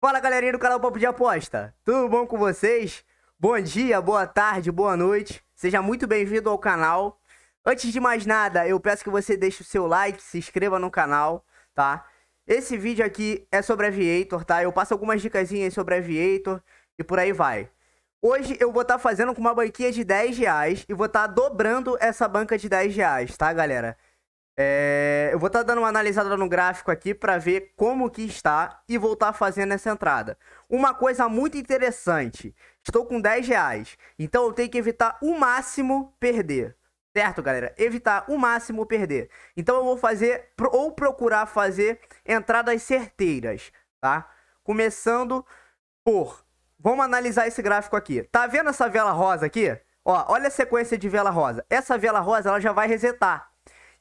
Fala galerinha do canal Papo de Aposta, tudo bom com vocês? Bom dia, boa tarde, boa noite, seja muito bem-vindo ao canal. Antes de mais nada, eu peço que você deixe o seu like, se inscreva no canal, tá? Esse vídeo aqui é sobre Aviator, tá? Eu passo algumas dicasinhas sobre Aviator e por aí vai. Hoje eu vou estar tá fazendo com uma banquinha de 10 reais e vou estar tá dobrando essa banca de 10 reais, tá galera? É, eu vou estar tá dando uma analisada no gráfico aqui para ver como que está e voltar tá fazendo essa entrada. Uma coisa muito interessante, estou com 10 reais, então eu tenho que evitar o máximo perder. Certo, galera? Evitar o máximo perder. Então eu vou fazer, ou procurar fazer entradas certeiras, tá? Começando por, vamos analisar esse gráfico aqui. Tá vendo essa vela rosa aqui? Ó, olha a sequência de vela rosa. Essa vela rosa, ela já vai resetar.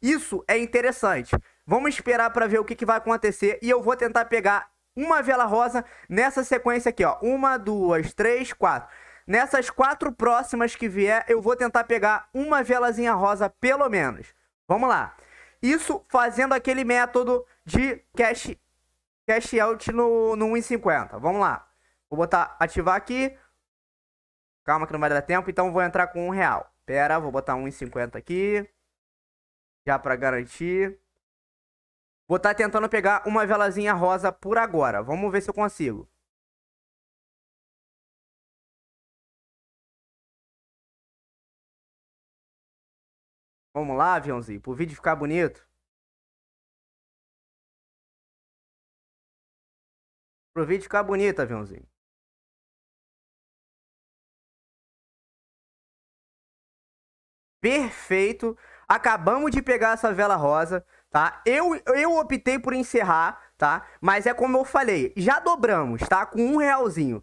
Isso é interessante. Vamos esperar para ver o que, que vai acontecer e eu vou tentar pegar uma vela rosa nessa sequência aqui, ó. Uma, duas, três, quatro. Nessas quatro próximas que vier, eu vou tentar pegar uma velazinha rosa, pelo menos. Vamos lá. Isso fazendo aquele método de cash, cash out no, no 1,50. Vamos lá. Vou botar ativar aqui. Calma que não vai dar tempo, então vou entrar com um real. Pera, vou botar 1,50 aqui já para garantir. Vou estar tá tentando pegar uma velazinha rosa por agora. Vamos ver se eu consigo. Vamos lá, aviãozinho, pro vídeo ficar bonito. Pro vídeo ficar bonito, aviãozinho. Perfeito. Acabamos de pegar essa vela rosa, tá? Eu, eu optei por encerrar, tá? Mas é como eu falei, já dobramos, tá? Com um realzinho.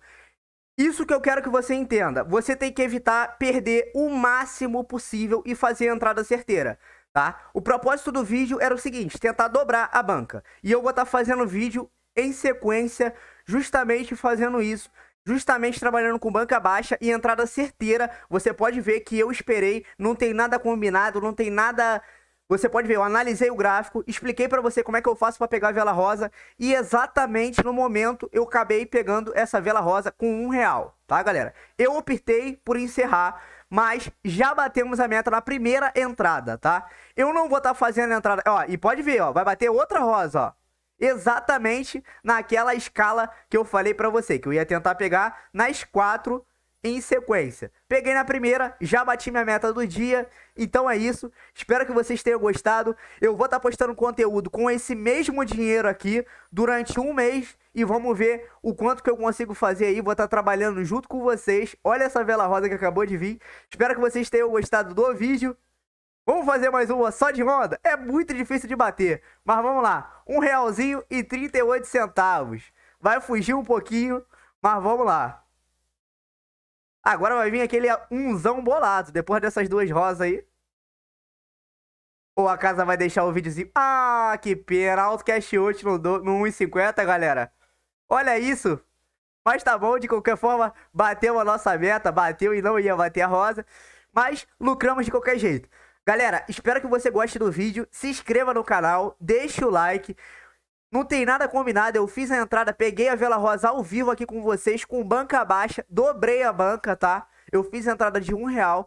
Isso que eu quero que você entenda. Você tem que evitar perder o máximo possível e fazer a entrada certeira, tá? O propósito do vídeo era o seguinte, tentar dobrar a banca. E eu vou estar tá fazendo vídeo em sequência, justamente fazendo isso, justamente trabalhando com banca baixa e entrada certeira. Você pode ver que eu esperei, não tem nada combinado, não tem nada. Você pode ver, eu analisei o gráfico, expliquei para você como é que eu faço para pegar a vela rosa e exatamente no momento eu acabei pegando essa vela rosa com um real, tá galera? Eu optei por encerrar, mas já batemos a meta na primeira entrada, tá? Eu não vou estar tá fazendo a entrada, ó, e pode ver, ó, vai bater outra rosa, ó exatamente naquela escala que eu falei para você, que eu ia tentar pegar nas quatro em sequência. Peguei na primeira, já bati minha meta do dia. Então é isso. Espero que vocês tenham gostado. Eu vou estar tá postando conteúdo com esse mesmo dinheiro aqui durante um mês e vamos ver o quanto que eu consigo fazer aí. Vou estar tá trabalhando junto com vocês. Olha essa vela rosa que acabou de vir. Espero que vocês tenham gostado do vídeo Vamos fazer mais uma só de onda? É muito difícil de bater, mas vamos lá. Um realzinho e 38 centavos. Vai fugir um pouquinho, mas vamos lá. Agora vai vir aquele unzão bolado, depois dessas duas rosas aí. Ou a casa vai deixar o videozinho... Ah, que pena, alto cash out no, no 1,50, galera. Olha isso. Mas tá bom, de qualquer forma, bateu a nossa meta, bateu e não ia bater a rosa. Mas lucramos de qualquer jeito. Galera, espero que você goste do vídeo. Se inscreva no canal, deixe o like. Não tem nada combinado, eu fiz a entrada, peguei a vela rosa ao vivo aqui com vocês, com banca baixa, dobrei a banca, tá? Eu fiz a entrada de um real,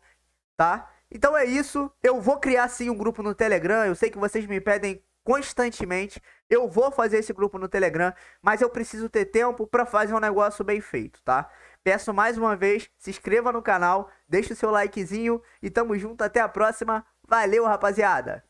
tá? Então é isso, eu vou criar sim um grupo no Telegram, eu sei que vocês me pedem constantemente. Eu vou fazer esse grupo no Telegram, mas eu preciso ter tempo para fazer um negócio bem feito, tá? Peço mais uma vez, se inscreva no canal, deixe o seu likezinho e tamo junto até a próxima. Valeu, rapaziada!